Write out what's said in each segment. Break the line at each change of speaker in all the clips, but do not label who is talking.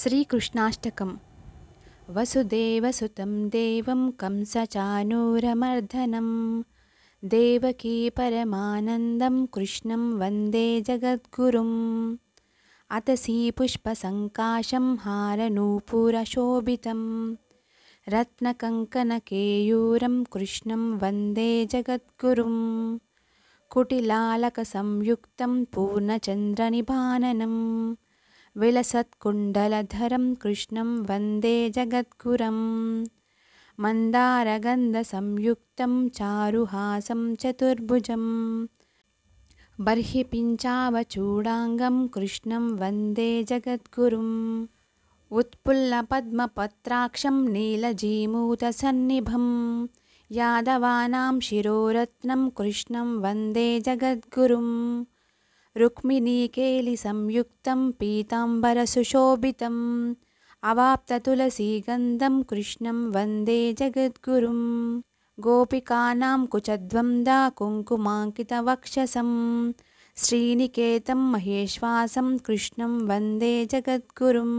श्रीकृष्णाष्टकं वसुदेवसुतं देवं कंसचानूरमर्धनं देवकी परमानन्दं कृष्णं वन्दे जगद्गुरुम् सीपुष्पसङ्काशं हारनूपुरशोभितं रत्नकङ्कनकेयूरं कृष्णं वन्दे जगद्गुरुम् कुटिलालकसंयुक्तं पूर्णचन्द्रनिभाननम् विलसत्कुण्डलधरं कृष्णं वन्दे जगद्गुरम् मन्दारगन्धसंयुक्तं चारुहासं चतुर्भुजम् बर्हि पिञ्चावचूडाङ्गं कृष्णं वन्दे जगद्गुरुम् उत्पुल्लपद्मपत्राक्षं नीलजीमूतसन्निभं यादवानां शिरोरत्नं कृष्णं वन्दे जगद्गुरुम् रुक्मिणीकेलिसंयुक्तं पीताम्बरसुशोभितम् अवाप्ततुलसीगन्धं कृष्णं वन्दे जगद्गुरुं गोपिकानां कुङ्कुमाङ्कितवक्षसं श्रीनिकेतं महेश्वासं कृष्णं वन्दे जगद्गुरुं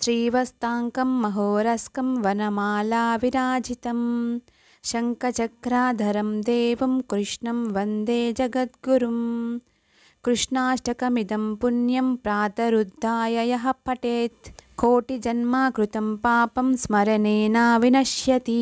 श्रीवस्ताङ्कं महोरस्कं वनमालाविराजितं शङ्खचक्राधरं देवं कृष्णं वन्दे जगद्गुरुम् कृष्णाष्टकमिदं पुण्यं प्रातरुद्धाय यः पठेत् कोटिजन्मा कृतं पापं स्मरणेना विनश्यति